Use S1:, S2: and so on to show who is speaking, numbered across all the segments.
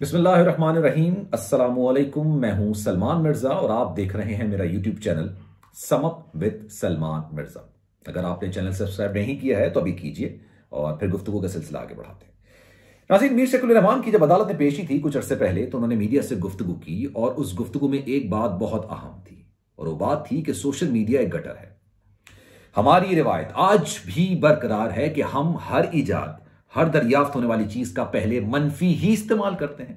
S1: बिस्मिल्लाहिर्रहमानिर्रहीम अस्सलाम मैं हूं सलमान मिर्ज़ा और आप देख रहे हैं मेरा YouTube channel sum up with Salman Mirza अगर आपने चैनल सब्सक्राइब नहीं किया है तो अभी कीजिए और फिर गुफ्तु का सिलसिला आगे बढ़ाते हैं नाजिन मीर रहमान की जब अदालत में पेशी थी कुछ अर्से पहले तो उन्होंने मीडिया से गुफ्तु की और उस गुफ्तु में एक बात बहुत अहम थी और वो बात थी कि सोशल मीडिया एक गटर है हमारी रिवायत आज भी बरकरार है कि हम हर ईजाद हर दरियाफ्त होने वाली चीज का पहले मनफी ही इस्तेमाल करते हैं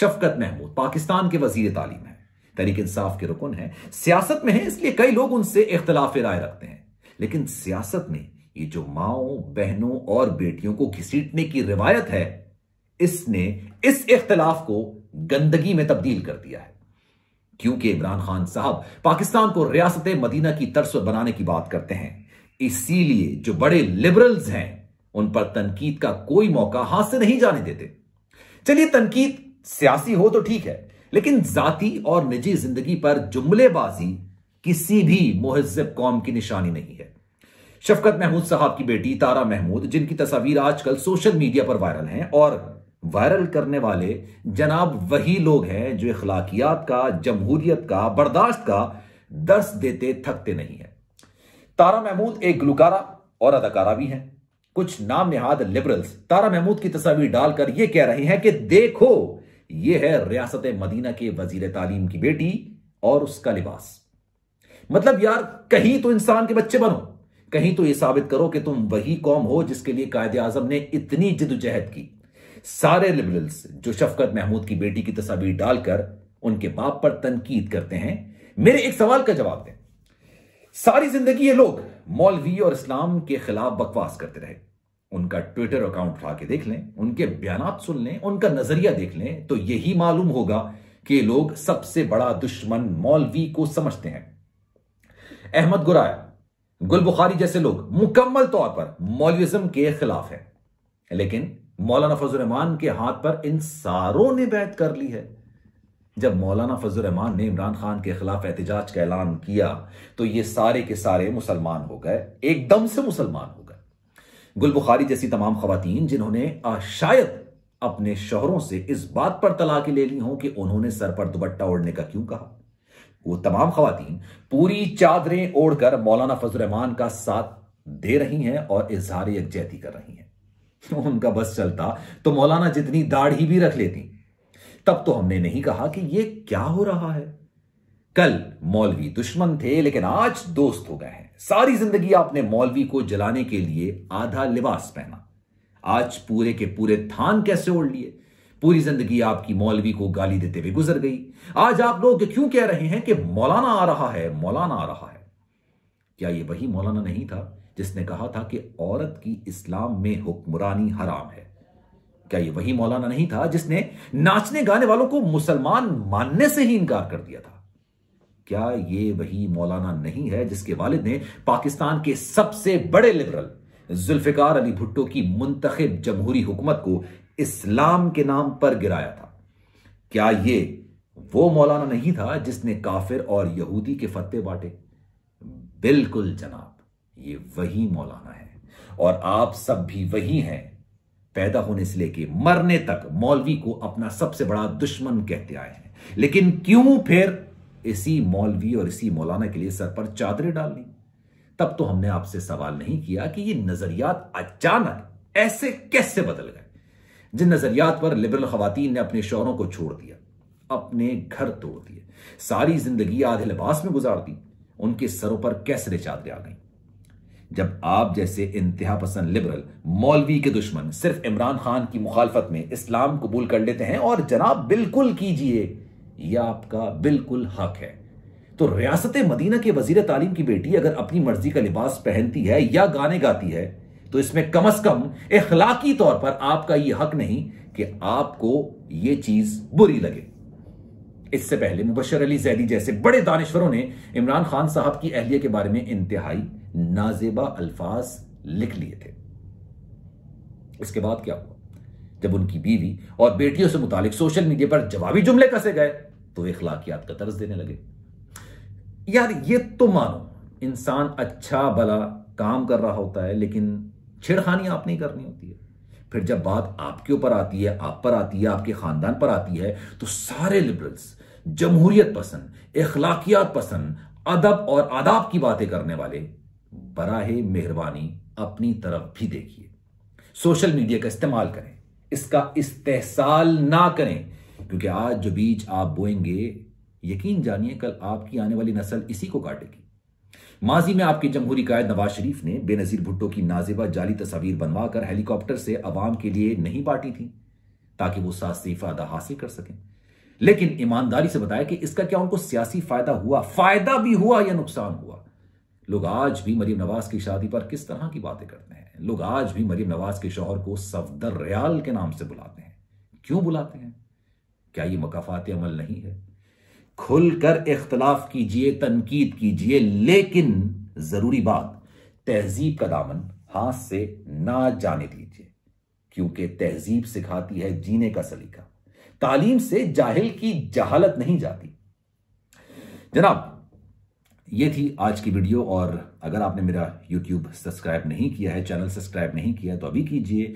S1: शफकत महमूद पाकिस्तान के वजीर तालीम है तहरीक इंसाफ के रुकन है सियासत में है इसलिए कई लोग उनसे इख्तलाफ राय रखते हैं लेकिन सियासत में ये जो माओ बहनों और बेटियों को घिसीटने की रिवायत है इसने इस इख्तलाफ को गंदगी में तब्दील कर दिया है क्योंकि इमरान खान साहब पाकिस्तान को रियासत मदीना की तरस बनाने की बात करते हैं इसीलिए जो बड़े लिबरल्स हैं उन पर तनकीद का कोई मौका हाथ से नहीं जाने देते चलिए तनकीद सियासी हो तो ठीक है लेकिन जाति और निजी जिंदगी पर जुमलेबाजी किसी भी मुहजब कौम की निशानी नहीं है शफकत महमूद साहब की बेटी तारा महमूद जिनकी तस्वीर आजकल सोशल मीडिया पर वायरल हैं और वायरल करने वाले जनाब वही लोग हैं जो इखलाकियात का जमहूरियत का बर्दाश्त का दर्श देते थकते नहीं है तारा महमूद एक गुलकारा और अदाकारा भी हैं कुछ नाम निहाद लिबरल्स तारा महमूद की तस्वीर डालकर यह कह रहे हैं कि देखो यह है रियासत मदीना के वजीर तालीम की बेटी और उसका लिबास मतलब यार कहीं तो इंसान के बच्चे बनो कहीं तो यह साबित करो कि तुम वही कौम हो जिसके लिए कायदे आजम ने इतनी जिदोजहद की सारे लिबरल्स जो शफकत महमूद की बेटी की तस्वीर डालकर उनके बाप पर तनकीद करते हैं मेरे एक सवाल का जवाब दें सारी जिंदगी ये लोग मौलवी और इस्लाम के खिलाफ बकवास करते रहे उनका ट्विटर अकाउंट उठा के देख लें उनके बयान सुन लें उनका नजरिया देख लें तो यही मालूम होगा कि ये लोग सबसे बड़ा दुश्मन मौलवी को समझते हैं अहमद गुराया गुल बुखारी जैसे लोग मुकम्मल तौर पर मौलविज्म के खिलाफ हैं लेकिन मौलाना फजुलरहमान के हाथ पर इन सारों ने बैत कर ली है जब मौलाना फजल रहमान ने इमरान खान के खिलाफ एहतजाज का ऐलान किया तो ये सारे के सारे मुसलमान हो गए एकदम से मुसलमान हो गए गुल बुखारी जैसी तमाम खातन जिन्होंने शायद अपने शोहरों से इस बात पर तलाक ले ली हो कि उन्होंने सर पर दुबट्टा ओढ़ने का क्यों कहा वो तमाम खातन पूरी चादरें ओढ़कर मौलाना फजल रहमान का साथ दे रही हैं और इजहार यकजहती कर रही हैं उनका बस चलता तो मौलाना जितनी दाढ़ी भी रख लेती तब तो हमने नहीं कहा कि ये क्या हो रहा है कल मौलवी दुश्मन थे लेकिन आज दोस्त हो गए हैं सारी जिंदगी आपने मौलवी को जलाने के लिए आधा लिबास पहना आज पूरे के पूरे थान कैसे ओढ़ लिए पूरी जिंदगी आपकी मौलवी को गाली देते हुए गुजर गई आज आप लोग क्यों कह रहे हैं कि मौलाना आ रहा है मौलाना आ रहा है क्या यह वही मौलाना नहीं था जिसने कहा था कि औरत की इस्लाम में हुक्मरानी हराम है क्या ये वही मौलाना नहीं था जिसने नाचने गाने वालों को मुसलमान मानने से ही इनकार कर दिया था क्या ये वही मौलाना नहीं है जिसके वालिद ने पाकिस्तान के सबसे बड़े लिबरल जुल्फिकार अली भुट्टो की मुंतखब जमहूरी हुकूमत को इस्लाम के नाम पर गिराया था क्या ये वो मौलाना नहीं था जिसने काफिर और यहूदी के फते बांटे बिल्कुल जनाब ये वही मौलाना है और आप सब भी वही हैं पैदा होने से लेके मरने तक मौलवी को अपना सबसे बड़ा दुश्मन कहते आए हैं लेकिन क्यों फिर इसी मौलवी और इसी मौलाना के लिए सर पर चादरें डालनी तब तो हमने आपसे सवाल नहीं किया कि ये नजरियात अचानक ऐसे कैसे बदल गए जिन नजरियात पर लिबरल खातन ने अपने शौरों को छोड़ दिया अपने घर तोड़ दिए सारी जिंदगी आधे लिबास में गुजार दी उनके सरों पर कैसरे चादरें आ गईं जब आप जैसे इंतहा पसंद लिबरल मौलवी के दुश्मन सिर्फ इमरान खान की मुखालफत में इस्लाम कबूल कर लेते हैं और जनाब बिल्कुल कीजिए यह आपका बिल्कुल हक है तो रियासत मदीना के वजीर तालीम की बेटी अगर अपनी मर्जी का लिबास पहनती है या गाने गाती है तो इसमें कम अज कम इखलाकी तौर पर आपका यह हक नहीं कि आपको यह चीज बुरी लगे इससे पहले मुबशर अली जैदी जैसे बड़े दानश्वरों ने इमरान खान साहब की अहलिया के बारे में इंतहाई नाजेबा अल्फाज लिख लिए थे इसके बाद क्या हुआ जब उनकी बीवी और बेटियों से मुतालिक सोशल मीडिया पर जवाबी जुमले कसे गए तो इखलाकियात का तर्ज देने लगे यार ये तो मानो इंसान अच्छा भला काम कर रहा होता है लेकिन छेड़खानी आप नहीं करनी होती है फिर जब बात आपके ऊपर आती है आप पर आती है आपके खानदान पर आती है तो सारे लिबरल्स जमहूरियत पसंद इखलाकियात पसंद अदब और आदाब की बातें करने वाले बराह मेहरबानी अपनी तरफ भी देखिए सोशल मीडिया का इस्तेमाल करें इसका इस्तेसाल ना करें क्योंकि आज जो बीज आप बोएंगे यकीन जानिए कल आपकी आने वाली नस्ल इसी को काटेगी माजी में आपके जमहूरी कायद नवाज शरीफ ने बेनजीर भुट्टो की नाजेबा जाली तस्वीर बनवाकर हेलीकॉप्टर से आवाम के लिए नहीं बांटी थी ताकि वो सियासी फायदा हासिल कर सकें लेकिन ईमानदारी से बताया कि इसका क्या उनको सियासी फायदा हुआ फायदा भी हुआ या नुकसान हुआ लोग आज भी मरीम नवाज की शादी पर किस तरह की बातें करते हैं लोग आज भी मरीम नवाज के शोहर को सफदर रयाल के नाम से बुलाते हैं क्यों बुलाते हैं क्या ये मकाफात अमल नहीं है खुलकर इख्तलाफ कीजिए तनकीद कीजिए लेकिन जरूरी बात तहजीब का दामन हाथ से ना जाने दीजिए क्योंकि तहजीब सिखाती है जीने का सलीका तालीम से जाहिल की जहालत नहीं जाती जनाब ये थी आज की वीडियो और अगर आपने मेरा यूट्यूब सब्सक्राइब नहीं किया है चैनल सब्सक्राइब नहीं किया तो अभी कीजिए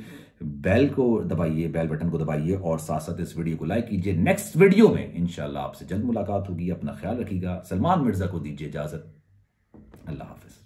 S1: बेल को दबाइए बेल बटन को दबाइए और साथ साथ इस वीडियो को लाइक कीजिए नेक्स्ट वीडियो में इंशाल्लाह आपसे जल्द मुलाकात होगी अपना ख्याल रखिएगा सलमान मिर्जा को दीजिए इजाजत अल्लाह हाफिज